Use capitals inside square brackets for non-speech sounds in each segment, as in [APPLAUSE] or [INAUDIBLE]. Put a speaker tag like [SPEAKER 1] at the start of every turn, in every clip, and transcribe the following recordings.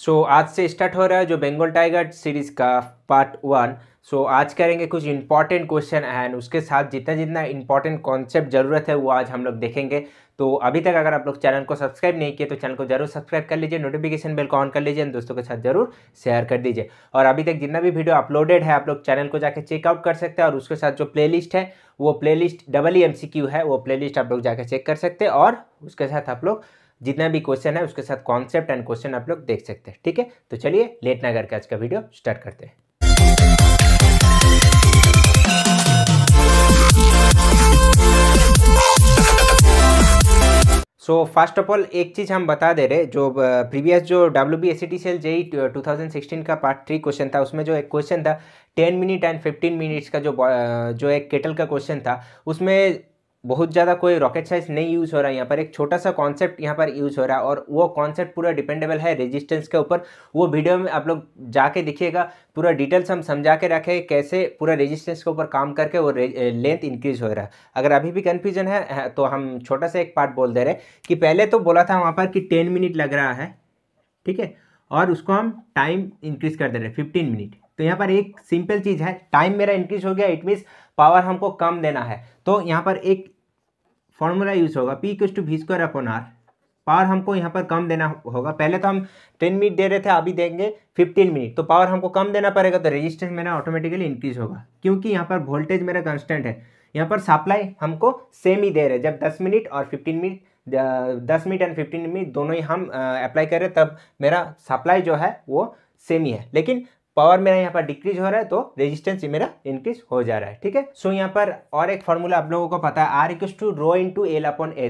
[SPEAKER 1] सो so, आज से start हो रहा है जो बंगाल टाइगर सीरीज़ का पार्ट वन सो so, आज करेंगे कुछ इंपॉर्टेंट क्वेश्चन एंड उसके साथ जितना जितना इंपॉर्टेंट कॉन्सेप्ट ज़रूरत है वो आज हम लोग देखेंगे तो अभी तक अगर आप लोग चैनल को सब्सक्राइब नहीं किए तो चैनल को जरूर सब्सक्राइब कर लीजिए नोटिफिकेशन बेल को ऑन कर लीजिए दोस्तों के साथ जरूर शेयर कर दीजिए और अभी तक जितना भी वीडियो अपलोडेड है आप लोग चैनल को जाकर चेकआउट कर सकते हैं और उसके साथ जो प्ले है वो list double E M C Q है वो प्ले आप लोग जाकर चेक कर सकते हैं और उसके साथ आप लोग जितना भी क्वेश्चन है उसके साथ कॉन्सेप्ट एंड क्वेश्चन आप लोग देख सकते हैं ठीक है तो चलिए लेट ना करके आज का वीडियो स्टार्ट करते हैं सो फर्स्ट ऑफ ऑल एक चीज़ हम बता दे रहे जो प्रीवियस जो W B S C T cell JE two thousand sixteen का पार्ट थ्री क्वेश्चन था उसमें जो एक क्वेश्चन था ten minute and fifteen minutes का जो जो एक केटल का क्वेश्चन था उसमें बहुत ज़्यादा कोई रॉकेट साइंस नहीं यूज़ हो रहा है यहाँ पर एक छोटा सा कॉन्सेप्ट यहाँ पर यूज़ हो रहा है और वो कॉन्सेप्ट पूरा डिपेंडेबल है रेजिस्टेंस के ऊपर वो वीडियो में आप लोग जाके देखिएगा पूरा डिटेल्स हम समझा के रखें कैसे पूरा रेजिस्टेंस के ऊपर काम करके वो लेंथ इंक्रीज हो रहा है अगर अभी भी कन्फ्यूजन है तो हम छोटा सा एक पार्ट बोल दे रहे कि पहले तो बोला था वहाँ पर कि टेन मिनट लग रहा है ठीक है और उसको हम टाइम इंक्रीज कर दे रहे हैं फिफ्टीन मिनट तो यहाँ पर एक सिंपल चीज़ है टाइम मेरा इंक्रीज हो गया इट मीन्स पावर हमको कम देना है तो यहाँ पर एक फॉर्मूला यूज होगा P equal to V square upon R power हमको यहाँ पर कम देना होगा पहले तो हम टेन मिनट दे रहे थे अभी देंगे फिफ्टीन मिनट तो पावर हमको कम देना पड़ेगा तो रेजिस्टेंस मेरा ऑटोमेटिकली इंक्रीज होगा क्योंकि यहाँ पर वोल्टेज मेरा कंस्टेंट है यहाँ पर सप्लाई हमको सेम ही दे रहे जब दस मिनट और फिफ्टीन मिनट दस मिनट एंड फिफ्टीन मिनट दोनों ही हम अप्लाई कर रहे तब मेरा सप्लाई जो है वो सेम ही है लेकिन पावर मेरा यहाँ पर डिक्रीज हो रहा है तो रेजिस्टेंस मेरा इंक्रीज हो जा रहा है ठीक है सो यहाँ पर और एक फॉर्मूला आप लोगों को पता है R equals to rho into L upon A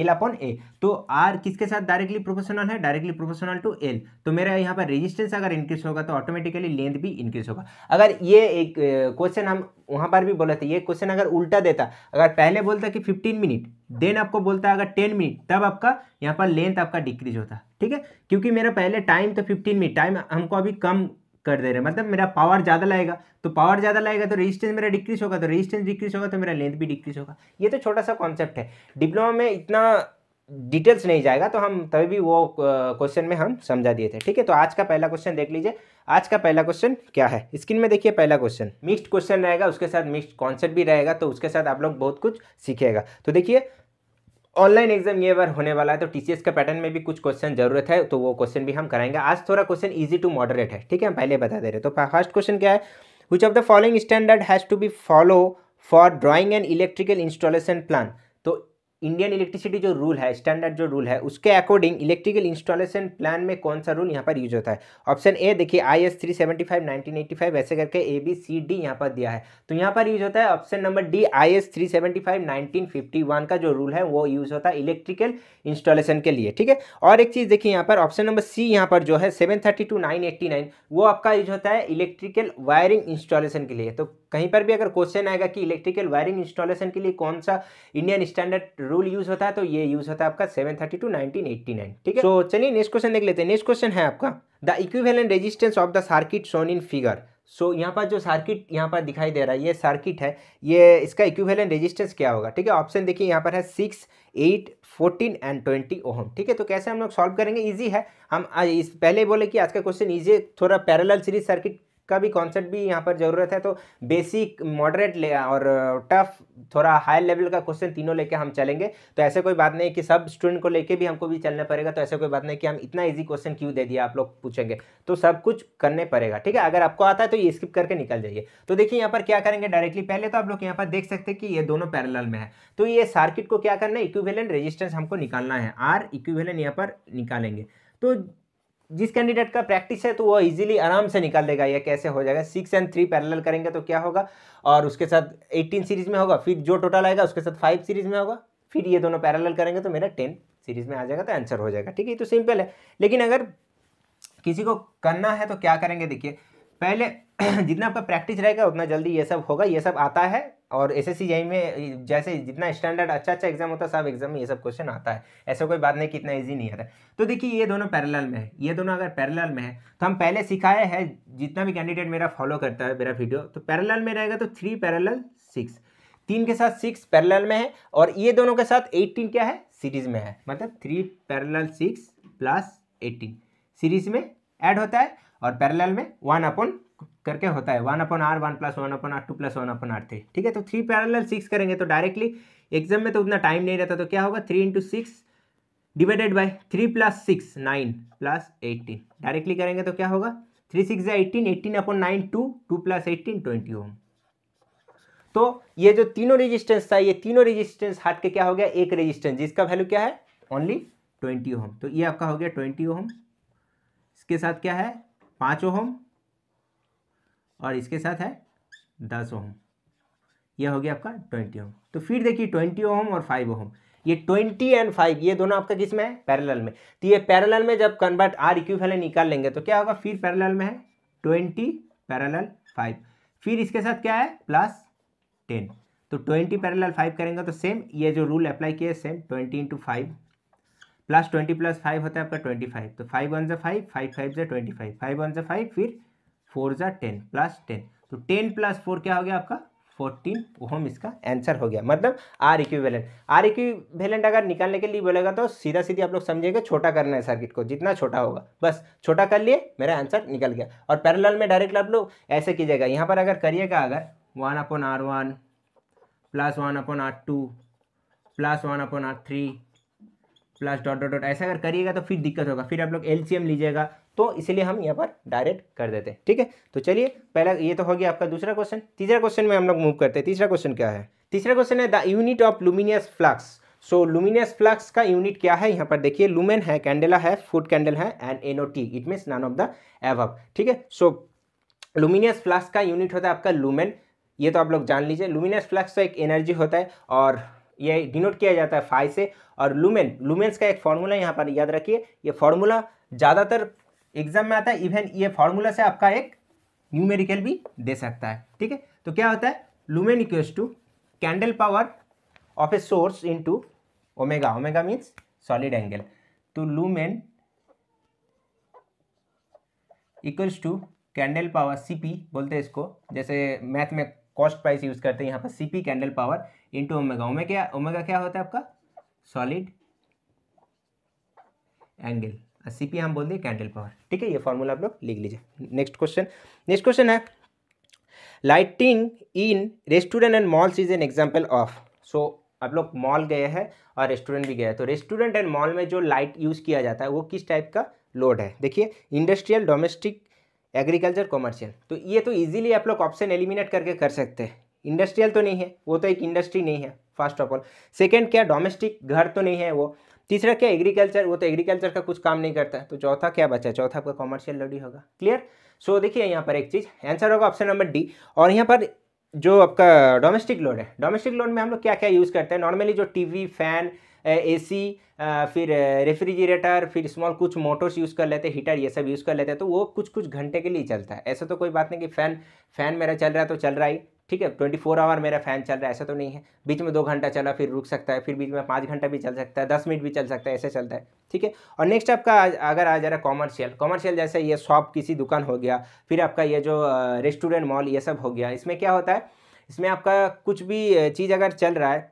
[SPEAKER 1] L upon A तो आर किसके साथ डायरेक्टली प्रोफेशनल है डायरेक्टली प्रोफेशनल टू एल तो मेरा यहाँ पर रेजिस्टेंस अगर इंक्रीज होगा तो ऑटोमेटिकली लेंथ भी इंक्रीज होगा अगर ये एक क्वेश्चन हम वहाँ पर भी बोले थे ये क्वेश्चन अगर उल्टा देता अगर पहले बोलता कि फिफ्टीन मिनट देन आपको बोलता है अगर टेन मिनट तब आपका यहाँ पर लेंथ आपका डिक्रीज होता ठीक है क्योंकि मेरा पहले टाइम तो फिफ्टीन मिनट टाइम हमको अभी कम कर दे रहे मतलब मेरा पावर ज़्यादा लाएगा तो पावर ज़्यादा लाएगा तो रेजिस्टेंस मेरा डिक्रीज होगा तो रेजिस्टेंस डिक्रीज होगा तो मेरा लेंथ भी डिक्रीज होगा ये तो छोटा सा कॉन्सेप्ट है डिप्लोमा में इतना डिटेल्स नहीं जाएगा तो हम तभी भी वो क्वेश्चन में हम समझा दिए थे ठीक है तो आज का पहला क्वेश्चन देख लीजिए आज का पहला क्वेश्चन क्या है स्क्रीन में देखिए पहला क्वेश्चन मिक्स्ड क्वेश्चन रहेगा उसके साथ मिक्स्ड कॉन्सेप्ट भी रहेगा तो उसके साथ आप लोग बहुत कुछ सीखेगा तो देखिए ऑनलाइन एग्जाम ये बार होने वाला है तो टी के पैटर्न में भी कुछ क्वेश्चन जरूरत है तो वो क्वेश्चन भी हम कराएंगे आज थोड़ा क्वेश्चन इजी टू मॉडरेट है ठीक है हम पहले बता दे रहे तो फर्स्ट क्वेश्चन क्या है which of the following standard has to be follow for drawing and electrical installation plan Indian electricity जो रूल है स्टैंडर्ड जो रूल है उसके अकॉर्डिंग इलेक्ट्रिकल इंस्टॉलेशन प्लान में कौन सा रूल यहाँ पर यूज होता है ऑप्शन ए देखिए I S three seventy five nineteen eighty five ऐसे करके ए बी सी डी यहाँ पर दिया है तो यहाँ पर यूज होता है option number D I S three seventy five nineteen fifty one का जो रूल है वो यूज होता है इलेक्ट्रिकल इंस्टॉलेशन के लिए ठीक है और एक चीज़ देखिए यहाँ पर ऑप्शन नंबर सी यहाँ पर जो है seven thirty two nine eighty nine वो आपका यूज होता है इलेक्ट्रिकल वायरिंग इंस्टॉलेशन के लिए तो कहीं पर भी अगर क्वेश्चन आएगा कि इलेक्ट्रिकल वायरिंग इंस्टॉलेशन के लिए कौन सा इंडियन स्टैंडर्ड रूल यूज होता है तो ये यूज होता है आपका seven thirty two nineteen eighty nine ठीक है तो चलिए नेक्स्ट क्वेश्चन देख लेते हैं नेक्स्ट क्वेश्चन है आपका the equivalent resistance of the circuit shown in figure so यहाँ पर जो सर्किट यहाँ पर दिखाई दे रहा है ये सर्किट है ये इसका इक्विवेलेंट रेजिस्टेंस क्या होगा ठीक है ऑप्शन देखिए यहाँ पर है six eight fourteen and twenty ohm ठीक है तो कैसे हम लोग सॉल्व करेंगे इजी है हम इस पहले बोले कि आज का क्वेश्चन इजी थोड़ा पैरेलल सीरीज सर्किट का भी कॉन्सेप्ट भी यहाँ पर ज़रूरत है तो बेसिक मॉडरेट ले और टफ uh, थोड़ा हाई लेवल का क्वेश्चन तीनों लेके हम चलेंगे तो ऐसे कोई बात नहीं कि सब स्टूडेंट को लेके भी हमको भी चलना पड़ेगा तो ऐसे कोई बात नहीं कि हम इतना ईजी क्वेश्चन क्यों दे दिया आप लोग पूछेंगे तो सब कुछ करने पड़ेगा ठीक है अगर आपको आता है तो ये स्किप करके निकल जाइए तो देखिए यहाँ पर क्या करेंगे डायरेक्टली पहले तो आप लोग यहाँ पर देख सकते हैं कि ये दोनों पैरल में है तो ये सर्किट को क्या करना है इक्विवेलेंट रेजिस्टेंस हमको निकालना है आर इक्विवेलेंट यहाँ पर निकालेंगे तो जिस कैंडिडेट का प्रैक्टिस है तो वो इजीली आराम से निकाल देगा या कैसे हो जाएगा सिक्स एंड थ्री पैरेलल करेंगे तो क्या होगा और उसके साथ एटीन सीरीज में होगा फिर जो टोटल आएगा उसके साथ फाइव सीरीज में होगा फिर ये दोनों पैरेलल करेंगे तो मेरा टेन सीरीज में आ जाएगा तो आंसर हो जाएगा ठीक है तो सिंपल है लेकिन अगर किसी को करना है तो क्या करेंगे देखिए पहले [CLEARS THROAT] जितना आपका प्रैक्टिस रहेगा उतना जल्दी ये सब होगा ये सब आता है और एस एस e e में जैसे जितना स्टैंडर्ड अच्छा अच्छा एग्जाम होता है सब एग्जाम में ये सब क्वेश्चन आता है ऐसा कोई बात नहीं कि इतना ईजी नहीं आता तो देखिए ये दोनों पैरेलल में है ये दोनों अगर पैरेलल में है तो हम पहले सिखाए हैं जितना भी कैंडिडेट मेरा फॉलो करता है मेरा वीडियो तो पैरेलल में रहेगा तो थ्री पैरेलल सिक्स तीन के साथ सिक्स पैरेलल में है और ये दोनों के साथ एट्टीन क्या है सीरीज में है मतलब three parallel six plus eighteen series में ऐड होता है और पैरेलल में वन अपॉन करके होता है one upon R one plus one upon R two plus one upon R three ठीक है तो थ्री पैरेलल सिक्स करेंगे तो डायरेक्टली एग्जाम में तो उतना टाइम नहीं रहता तो क्या होगा three into six divided by three plus six nine plus eighteen directly करेंगे तो क्या होगा थ्री सिक्स या eighteen eighteen upon nine two two plus eighteen twenty ohm तो ये जो तीनों रेजिस्टेंस था ये तीनों रेजिस्टेंस हट के क्या हो गया एक रेजिस्टेंस जिसका वैल्यू क्या है ओनली ट्वेंटी ओम तो ये आपका हो गया ट्वेंटी ओम इसके साथ क्या है पाँच ओम और इसके साथ है दस ओम यह हो गया आपका ट्वेंटी ओम तो फिर देखिए ट्वेंटी ओम और फाइव ओम ये ट्वेंटी एंड फाइव ये दोनों आपका किस में है पैरेलल में तो ये पैरेलल में जब कन्वर्ट आर फैले निकाल लेंगे तो क्या होगा फिर पैरेलल में है ट्वेंटी पैरेलल फाइव फिर इसके साथ क्या है प्लस टेन तो ट्वेंटी पैरेलल फाइव करेंगे तो सेम ये जो रूल अप्लाई किया है same twenty into five plus twenty plus five होता है आपका ट्वेंटी फाइव तो फाइव वन जो फाइव फाइव फाइव जो ट्वेंटी फाइव फाइव वन जो फाइव फिर फोर ज़ा टेन प्लस टेन तो टेन प्लस फोर क्या हो गया आपका फोर्टीन ओहम इसका आंसर हो गया मतलब आर इक्विवेलेंट आर इक्विवेलेंट अगर निकालने के लिए बोलेगा तो सीधा सीधी आप लोग समझेंगे छोटा करना है सर्किट को जितना छोटा होगा बस छोटा कर लिए मेरा आंसर निकल गया और पैरेलल में डायरेक्ट आप लोग ऐसे कीजिएगा यहाँ पर अगर करिएगा अगर one upon R one plus one upon R two plus one upon R three plus dot dot dot ऐसा अगर करिएगा तो फिर दिक्कत होगा फिर आप लोग एलसीएम लीजिएगा तो इसलिए हम यहाँ पर डायरेक्ट कर देते हैं ठीक है तो चलिए पहला ये तो हो गया आपका दूसरा क्वेश्चन तीसरा क्वेश्चन में हम लोग मूव करते हैं तीसरा क्वेश्चन क्या है तीसरा क्वेश्चन है the unit of luminous flux so luminous flux का यूनिट क्या है यहाँ पर देखिए लुमेन है कैंडेला है फूड कैंडल है and N O T it means none of the above ठीक है सो लुमिनियस फ्लक्स का यूनिट होता है आपका लुमेन ये तो आप लोग जान लीजिए लुमिनियस फ्लक्स का एक एनर्जी होता है और ये डिनोट किया जाता है फाइव से और लुमेन लुमेन्स का एक फॉर्मूला यहाँ पर याद रखिए ये फॉर्मूला ज़्यादातर एग्जाम में आता है इवन ये फॉर्मूला से आपका एक न्यूमेरिकल भी दे सकता है ठीक है तो क्या होता है lumen equals to candle power of a source into omega omega means solid angle तो lumen equals to candle power CP बोलते हैं इसको जैसे मैथ में कॉस्ट प्राइस यूज़ करते हैं यहाँ पर CP candle power into omega omega omega क्या होता है आपका सॉलिड एंगल सी हम बोल दिए कैंडल पावर ठीक है ये फॉर्मूला आप लोग लिख लीजिए नेक्स्ट क्वेश्चन नेक्स्ट क्वेश्चन है lighting in restaurant and malls is an example of so आप लोग मॉल गए हैं और रेस्टोरेंट भी गए हैं तो रेस्टोरेंट एंड मॉल में जो लाइट यूज़ किया जाता है वो किस टाइप का लोड है देखिए इंडस्ट्रियल डोमेस्टिक एग्रीकल्चर कॉमर्शियल तो ये तो इजीली आप लोग ऑप्शन एलिमिनेट करके कर सकते हैं इंडस्ट्रियल तो नहीं है वो तो एक इंडस्ट्री नहीं है फर्स्ट ऑफ ऑल सेकेंड क्या डोमेस्टिक घर तो नहीं है वो तीसरा क्या एग्रीकल्चर वो तो एग्रीकल्चर का कुछ काम नहीं करता तो चौथा क्या बचा चौथा आपका कॉमर्शियल लड़ी होगा क्लियर सो so, देखिए यहाँ पर एक चीज़ आंसर होगा ऑप्शन नंबर डी और यहाँ पर जो आपका डोमेस्टिक लोड है डोमेस्टिक लोड में हम लोग क्या क्या यूज़ करते हैं नॉर्मली जो टीवी फैन एसी फिर रेफ्रिजरेटर फिर स्मॉल कुछ मोटर्स यूज़ कर लेते हैं हीटर ये सब यूज़ कर लेते हैं तो वो कुछ कुछ घंटे के लिए चलता है ऐसा तो कोई बात नहीं कि फ़ैन फ़ैन मेरा चल रहा है तो चल रहा ही ठीक है ट्वेंटी फोर आवर मेरा फ़ैन चल रहा है ऐसा तो नहीं है बीच में दो घंटा चला फिर रुक सकता है फिर बीच में पाँच घंटा भी चल सकता है दस मिनट भी चल सकता है ऐसे चलता है ठीक है और नेक्स्ट आपका अगर आ जा रहा है कॉमर्शियल कॉमर्शियल जैसे ये शॉप किसी दुकान हो गया फिर आपका ये जो रेस्टोरेंट मॉल ये सब हो गया इसमें क्या होता है इसमें आपका कुछ भी चीज़ अगर चल रहा है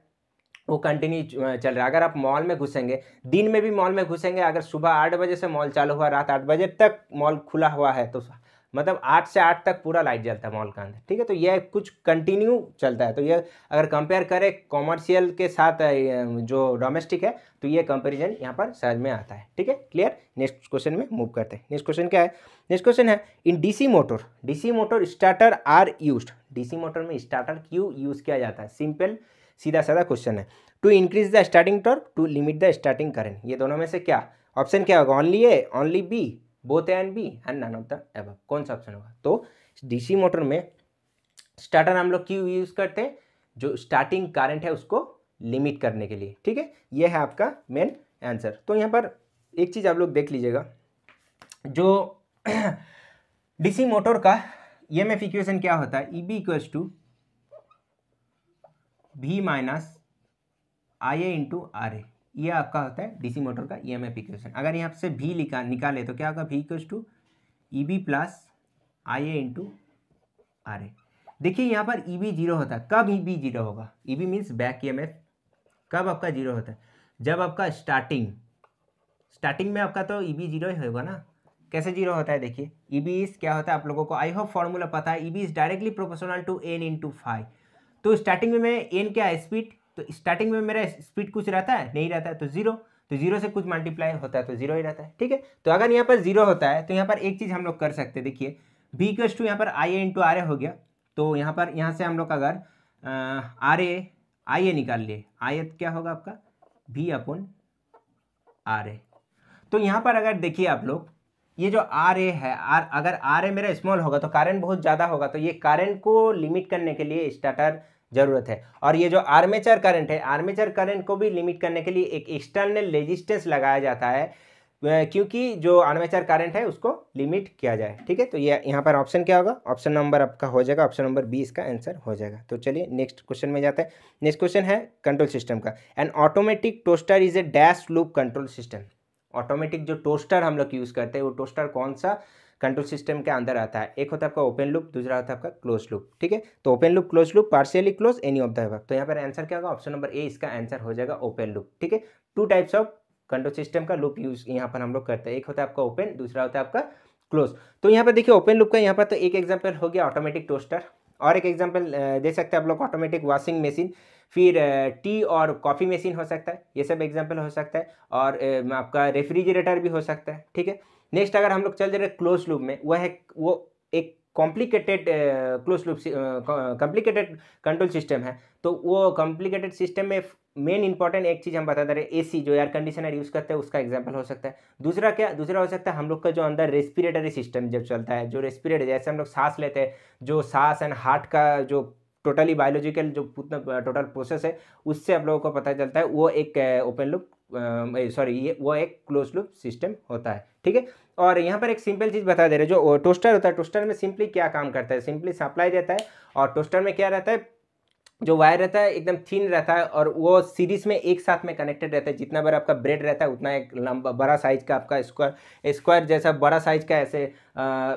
[SPEAKER 1] वो कंटिन्यू चल रहा है अगर आप मॉल में घुसेंगे दिन में भी मॉल में घुसेंगे अगर सुबह आठ बजे से मॉल चालू हुआ रात आठ बजे तक मॉल खुला हुआ है तो मतलब आठ से आठ तक पूरा लाइट जलता है मॉल का अंदर ठीक है तो यह कुछ कंटिन्यू चलता है तो यह अगर कंपेयर करें कॉमर्शियल के साथ जो डोमेस्टिक है तो ये कंपेरिजन यहाँ पर समझ में आता है ठीक है क्लियर नेक्स्ट क्वेश्चन में मूव करते हैं नेक्स्ट क्वेश्चन क्या है नेक्स्ट क्वेश्चन है in D motor DC motor starter are use D motor में स्टार्टर क्यों यूज़ किया जाता है सिंपल सीधा साधा क्वेश्चन है to increase the starting torque to limit the starting current ये दोनों में से क्या ऑप्शन क्या होगा only A only B both and B and none of the above कौन सा ऑप्शन होगा तो डीसी मोटर में स्टार्टर हम लोग क्यों यूज़ करते हैं जो स्टार्टिंग करंट है उसको लिमिट करने के लिए ठीक है ये है आपका मेन आंसर तो यहाँ पर एक चीज़ आप लोग देख लीजिएगा जो डीसी [CLEARS THROAT] मोटर का ईएमएफ इक्वेशन क्या होता है E B equals to V minus I A into R A ये आपका होता है डीसी मोटर का ई एम एफ इक्वेशन अगर यहाँ से भी लिखा निकाले तो क्या होगा V equal to E B plus I A into R A देखिए यहाँ पर ई बी जीरो होता है कब ई बी जीरो होगा E B means back E M F कब आपका जीरो होता है जब आपका स्टार्टिंग स्टार्टिंग में आपका तो ई बी जीरो ही होगा ना कैसे जीरो होता है देखिए ई बी इस क्या होता है आप लोगों को आई होप फॉर्मूला पता है E B is directly proportional to N into phi तो स्टार्टिंग में मैं एन क्या है स्पीड तो स्टार्टिंग में मेरा स्पीड कुछ रहता है नहीं रहता है तो जीरो तो जीरो से कुछ मल्टीप्लाई होता है तो जीरो ही रहता है ठीक है तो अगर यहाँ पर जीरो होता है तो यहाँ पर एक चीज़ हम लोग कर सकते हैं देखिए बी इक्वस टू यहाँ पर आई ए इंटू आर ए हो गया तो यहाँ पर यहाँ से हम लोग अगर आर ए आई ए निकाल लिए आई ए क्या होगा आपका बी अपन आर ए तो यहाँ पर अगर देखिए आप लोग ये जो आर ए है आर अगर आर ए मेरा स्मॉल होगा तो कारण बहुत ज़्यादा होगा तो ये कारेंट को लिमिट करने के लिए स्टार्टर जरूरत है और ये जो आर्मेचर करंट है आर्मेचर करंट को भी लिमिट करने के लिए एक एक्सटर्नल रेजिस्टेंस लगाया जाता है क्योंकि जो आर्मेचर करंट है उसको लिमिट किया जाए ठीक है तो ये यहाँ पर ऑप्शन क्या होगा ऑप्शन नंबर आपका हो जाएगा ऑप्शन नंबर बी इसका आंसर हो जाएगा तो चलिए नेक्स्ट क्वेश्चन में जाते हैं नेक्स्ट क्वेश्चन है कंट्रोल सिस्टम का and automatic toaster is a dash loop control system automatic जो टोस्टर हम लोग यूज़ करते हैं वो टोस्टर कौन सा कंट्रोल सिस्टम के अंदर आता है एक होता है आपका ओपन लुप दूसरा होता है आपका क्लोज लुप ठीक है तो open loop close loop partially close any of the above तो यहाँ पर आंसर क्या होगा ऑप्शन नंबर ए इसका आंसर हो जाएगा ओपन लुप ठीक है two types of control system का लुप यूज यहाँ पर हम लोग करते हैं एक होता है आपका ओपन दूसरा होता है आपका क्लोज तो यहाँ पर देखिए ओपन लुप का यहाँ पर तो एक एग्जाम्पल हो गया ऑटोमेटिक टोस्टर और एक एग्जाम्पल दे सकते हैं आप लोग ऑटोमेटिक वॉशिंग मशीन फिर टी और कॉफ़ी मशीन हो सकता है ये सब एग्जाम्पल हो सकता है और आपका रेफ्रिजरेटर भी हो सकता है ठीक है नेक्स्ट अगर हम लोग चल रहे क्लोज लूप में वह है वो एक complicated close loop complicated control system है तो वो कॉम्प्लिकेटेड सिस्टम में मेन इंपॉर्टेंट एक चीज़ हम बता दे रहे सी जो एयर कंडीशनर यूज़ करते हैं उसका एग्जाम्पल हो सकता है दूसरा क्या दूसरा हो सकता है हम लोग का जो अंदर रेस्पिरेटरी सिस्टम जब चलता है जो रेस्पिरेटरी जैसे हम लोग सांस लेते हैं जो सांस एंड हार्ट का जो टोटली बायोलॉजिकल जो पूरा टोटल प्रोसेस है उससे आप लोगों को पता चलता है वो एक ओपन लुप सॉरी ये वो एक क्लोज लुप सिस्टम होता है ठीक है और यहाँ पर एक सिंपल चीज़ बता दे रहे जो टोस्टर होता है टोस्टर में सिंपली क्या काम करता है सिंपली सप्लाई देता है और टोस्टर में क्या रहता है जो वायर रहता है एकदम थीन रहता है और वो सीरीज में एक साथ में कनेक्टेड रहता है जितना बड़ा आपका ब्रेड रहता है उतना एक लंबा बड़ा साइज का आपका स्क्वायर स्क्वायर जैसा बड़ा साइज का ऐसे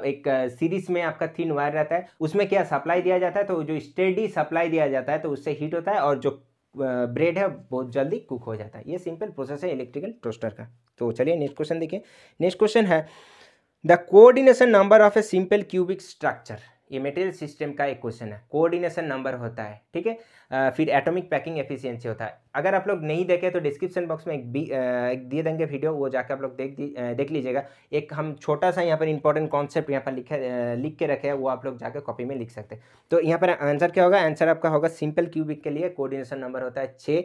[SPEAKER 1] एक सीरीज में आपका थीन वायर रहता है उसमें क्या सप्लाई दिया जाता है तो जो स्टेडी सप्लाई दिया जाता है तो उससे हीट होता है और जो ब्रेड है बहुत जल्दी कुक हो जाता है ये सिंपल प्रोसेस है इलेक्ट्रिकल टोस्टर का तो चलिए नेक्स्ट क्वेश्चन देखिए नेक्स्ट क्वेश्चन है the coordination number of a simple cubic structure ये मेटेरियल सिस्टम का एक क्वेश्चन है कोऑर्डिनेशन नंबर होता है ठीक है फिर एटॉमिक पैकिंग एफिशिएंसी होता है अगर आप लोग नहीं देखे तो डिस्क्रिप्शन बॉक्स में एक बी एक दिए देंगे वीडियो वो जाकर आप लोग देख दी देख लीजिएगा एक हम छोटा सा यहाँ पर इंपॉर्टेंट कॉन्सेप्ट यहाँ पर लिखे लिख के रखे हैं वो आप लोग जाकर कॉपी में लिख सकते हैं तो यहाँ पर आंसर क्या होगा आंसर आपका होगा सिंपल क्यूबिक के लिए कोऑर्डिनेशन नंबर होता है छः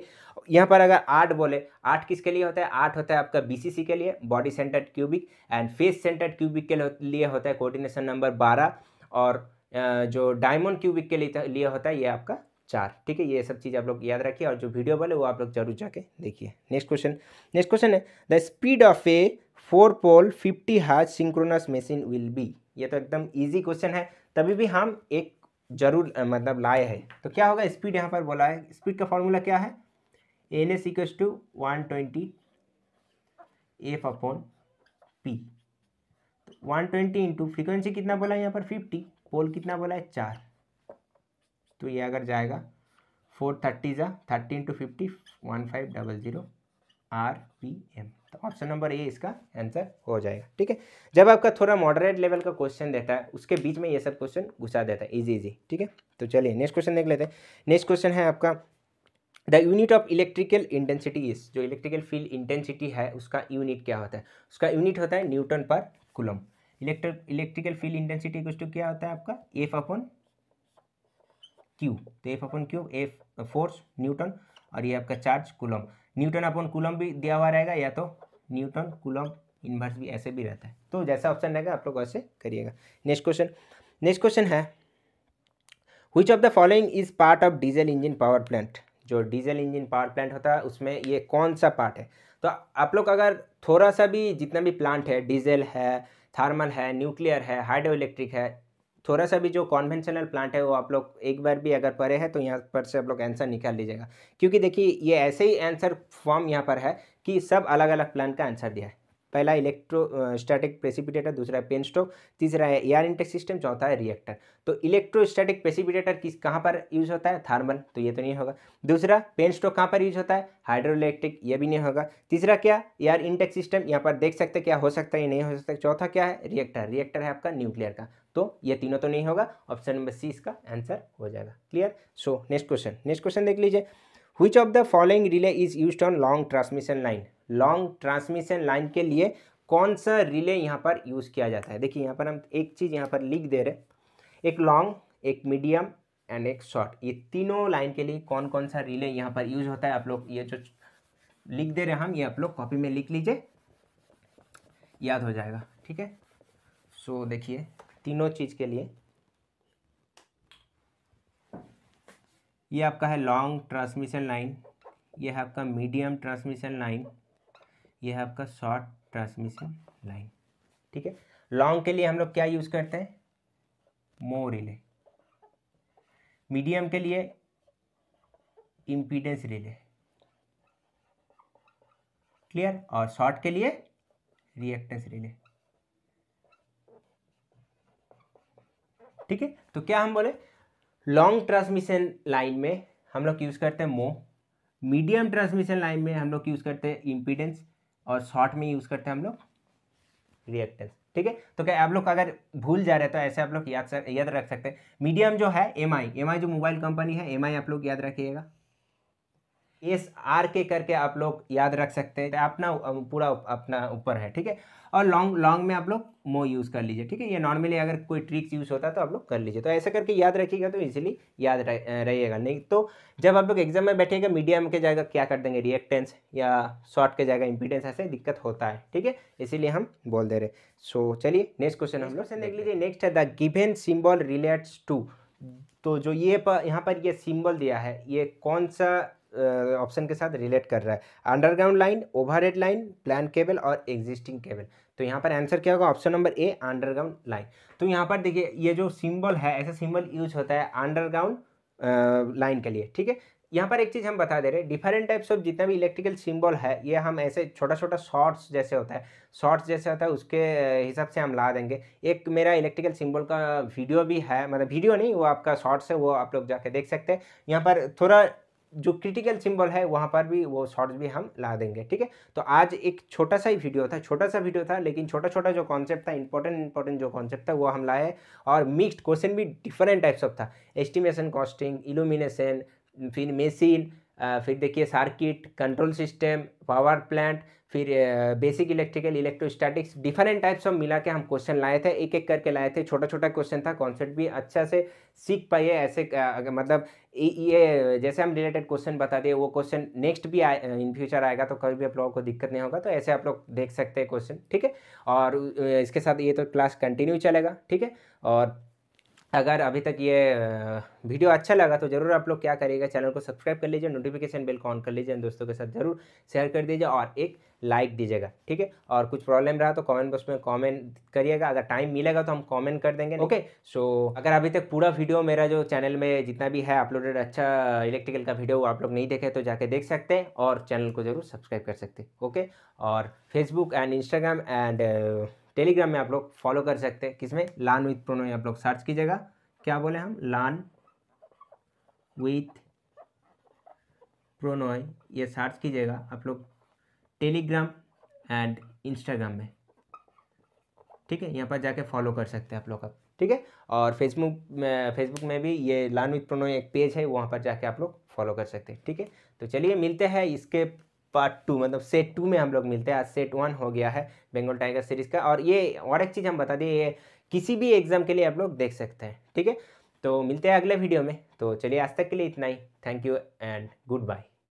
[SPEAKER 1] यहाँ पर अगर आठ बोले आठ किसके लिए होता है आठ होता है आपका बी के लिए body centred cubic and face centred cubic के लिए होता है कोऑर्डिनेशन नंबर बारह और जो डायमंड क्यूबिक के लिए होता है ये आपका चार ठीक है ये सब चीज़ आप लोग याद रखिए और जो वीडियो बोले वो आप लोग जरूर जाके देखिए नेक्स्ट क्वेश्चन नेक्स्ट क्वेश्चन है the speed of a four pole fifty hertz synchronous machine will be ये तो एकदम ईजी क्वेश्चन है तभी भी हम एक जरूर मतलब लाए हैं तो क्या होगा स्पीड यहाँ पर बोला है स्पीड का फॉर्मूला क्या है N S equals to one twenty F upon P one twenty into frequency कितना बोला है यहाँ पर फिफ्टी पोल कितना बोला है चार तो ये अगर जाएगा फोर थर्टी जा thirty into fifty one five double zero R P M तो ऑप्शन नंबर ए इसका आंसर हो जाएगा ठीक है जब आपका थोड़ा मॉडरेट लेवल का क्वेश्चन देता है उसके बीच में ये सब क्वेश्चन घुसा देता है इजी इजी ठीक है तो चलिए नेक्स्ट क्वेश्चन देख लेते हैं नेक्स्ट क्वेश्चन है आपका the unit of electrical intensity is जो इलेक्ट्रिकल फील्ड इंटेंसिटी है उसका यूनिट क्या होता है उसका यूनिट होता है न्यूटन पर coulomb electric electrical field intensity कुछ तो क्या होता है आपका एफ अपन क्यू तो F upon Q F force newton और ये आपका charge coulomb newton upon coulomb भी दिया हुआ रहेगा या तो न्यूटन कुलम इन्वर्स भी ऐसे भी रहता है तो जैसा ऑप्शन रहेगा आप लोग वैसे करिएगा नेक्स्ट क्वेश्चन नेक्स्ट क्वेश्चन है which of the following is part of diesel engine power plant जो डीजल इंजन पावर प्लांट होता है उसमें ये कौन सा पार्ट है तो आप लोग अगर थोड़ा सा भी जितना भी प्लांट है डीजल है थर्मल है न्यूक्लियर है हाइड्रो इलेक्ट्रिक है थोड़ा सा भी जो कॉन्वेंशनल प्लांट है वो आप लोग एक बार भी अगर पढ़े हैं तो यहाँ पर से आप लोग आंसर निकाल लीजिएगा क्योंकि देखिए ये ऐसे ही आंसर फॉर्म यहाँ पर है कि सब अलग अलग प्लांट का आंसर दिया है पहला इलेक्ट्रो स्टैटिक प्रेसिपिटेटर दूसरा है पेन स्टोक तीसरा है एयर इंटेक सिस्टम चौथा है रिएक्टर तो स्टैटिक प्रेसिपिटेटर किस कहाँ पर यूज होता है थार्मल तो ये तो नहीं होगा दूसरा पेन स्टोक कहाँ पर यूज होता है हाइड्रो इलेक्ट्रिक ये भी नहीं होगा तीसरा क्या एयर इंटेक सिस्टम यहाँ पर देख सकते क्या हो सकता है या नहीं हो सकता चौथा क्या है रिएक्टर रिएक्टर है आपका न्यूक्लियर का तो ये तीनों तो नहीं होगा ऑप्शन नंबर सी इसका आंसर हो जाएगा clear so next question next question देख लीजिए which of the following relay is used on long transmission line long transmission line के लिए कौन सा रिले यहाँ पर यूज़ किया जाता है देखिए यहाँ पर हम एक चीज़ यहाँ पर लिख दे रहे एक लॉन्ग एक मीडियम एंड एक शॉर्ट ये तीनों लाइन के लिए कौन कौन सा रिले यहाँ पर यूज होता है आप लोग ये जो लिख दे रहे हम ये आप लोग कॉपी में लिख लीजिए याद हो जाएगा ठीक है सो देखिए तीनों चीज़ के लिए ये आपका है लॉन्ग ट्रांसमिशन लाइन ये है आपका मीडियम ट्रांसमिशन लाइन ये है आपका शॉर्ट ट्रांसमिशन लाइन ठीक है लॉन्ग के लिए हम लोग क्या यूज़ करते हैं मो रिले मीडियम के लिए इम्पीडेंस रिले क्लियर और शॉर्ट के लिए रिएक्टेंस रिले ठीक है तो क्या हम बोले लॉन्ग ट्रांसमिशन लाइन में हम लोग यूज़ करते हैं मो मीडियम ट्रांसमिशन लाइन में हम लोग यूज़ करते हैं इम्पीडेंस और शॉर्ट में यूज़ करते हैं हम लोग रिएक्टेंस ठीक है तो क्या आप लोग अगर भूल जा रहे तो ऐसे आप लोग याद याद रख सकते हैं मीडियम जो है एम आई एम आई जो मोबाइल कंपनी है एम आई आप लोग याद रखिएगा एस आर के करके आप लोग याद रख सकते हैं अपना पूरा अपना ऊपर है ठीक है और लॉन्ग लॉन्ग में आप लोग मो यूज़ कर लीजिए ठीक है ये नॉर्मली अगर कोई ट्रिक्स यूज़ होता है तो आप लोग कर लीजिए तो ऐसा करके याद रखिएगा तो इजीली याद रहिएगा नहीं तो जब आप लोग एग्जाम में बैठेंगे मीडियम के जाएगा क्या कर देंगे रिएक्टेंस या शॉर्ट के जाएगा इंपीडेंस ऐसे दिक्कत होता है ठीक है इसीलिए हम बोल दे रहे सो so, चलिए नेक्स्ट क्वेश्चन हम लोग देख लीजिए नेक्स्ट है the given symbol relates to तो जो ये पर यहाँ पर ये सिम्बल दिया है ये कौन सा ऑप्शन के साथ रिलेट कर रहा है underground line over line plan cable और एग्जिस्टिंग केबल तो यहाँ पर आंसर क्या होगा option number A underground line तो यहाँ पर देखिए ये जो सिंबल है ऐसा सिंबल यूज होता है अंडरग्राउंड लाइन के लिए ठीक है यहाँ पर एक चीज़ हम बता दे रहे हैं डिफरेंट टाइप्स ऑफ जितना भी इलेक्ट्रिकल सिंबल है ये हम ऐसे छोटा छोटा शॉर्ट्स जैसे होता है शॉर्ट्स जैसे होता है उसके हिसाब से हम ला देंगे एक मेरा इलेक्ट्रिकल सिंबल का वीडियो भी है मतलब वीडियो नहीं वो आपका शॉर्ट्स है वो आप लोग जाके देख सकते हैं यहाँ पर थोड़ा जो क्रिटिकल सिंबल है वहाँ पर भी वो शॉर्ट्स भी हम ला देंगे ठीक है तो आज एक छोटा सा ही वीडियो था छोटा सा वीडियो था लेकिन छोटा छोटा जो कॉन्सेप्ट था इंपॉर्टेंट इंपॉर्टेंट जो कॉन्सेप्ट था वो हम लाए और मिक्स्ड क्वेश्चन भी डिफरेंट टाइप्स ऑफ था एस्टिमेशन कॉस्टिंग इल्यूमिनेशन फिर मेसिन फिर देखिए circuit control system power plant फिर basic electrical electrostatics different types हम मिला के हम क्वेश्चन लाए थे एक एक करके लाए थे छोटा छोटा क्वेश्चन था कॉन्सेप्ट भी अच्छा से सीख पाइए ऐसे आ, मतलब ये जैसे हम रिलेटेड क्वेश्चन बता दिए वो क्वेश्चन नेक्स्ट भी आ, इन फ्यूचर आएगा तो कभी भी आप लोगों को दिक्कत नहीं होगा तो ऐसे आप लोग देख सकते हैं क्वेश्चन ठीक है और इसके साथ ये तो क्लास कंटिन्यू चलेगा ठीक है और अगर अभी तक ये वीडियो अच्छा लगा तो ज़रूर आप लोग क्या करिएगा चैनल को सब्सक्राइब कर लीजिए नोटिफिकेशन बिल को ऑन कर लीजिए दोस्तों के साथ ज़रूर शेयर कर दीजिए और एक लाइक दीजिएगा ठीक है और कुछ प्रॉब्लम रहा तो कमेंट बॉक्स में कमेंट करिएगा अगर टाइम मिलेगा तो हम कमेंट कर देंगे ओके सो so, अगर अभी तक पूरा वीडियो मेरा जो चैनल में जितना भी है अपलोडेड अच्छा इलेक्ट्रिकल का वीडियो आप लोग नहीं देखे तो जाके देख सकते हैं और चैनल को ज़रूर सब्सक्राइब कर सकते हैं ओके और Facebook and Instagram and Telegram में आप लोग फॉलो कर सकते हैं किसमें लान विथ प्रोनो आप लोग सर्च कीजिएगा क्या बोले हम लान विथ प्रोनोय ये सर्च कीजिएगा आप लोग टेलीग्राम एंड इंस्टाग्राम में ठीक है यहाँ पर जाके फॉलो कर सकते हैं आप लोग आप ठीक है और फेसबुक में फेसबुक में भी ये लान विथ प्रोनोय एक पेज है वहाँ पर जाके आप लोग फॉलो कर सकते हैं ठीक है तो चलिए मिलते हैं इसके पार्ट टू मतलब सेट टू में हम लोग मिलते हैं आज सेट वन हो गया है बंगाल टाइगर सीरीज का और ये और एक चीज़ हम बता दें ये किसी भी एग्ज़ाम के लिए आप लोग देख सकते हैं ठीक है तो मिलते हैं अगले वीडियो में तो चलिए आज तक के लिए इतना ही thank you and good bye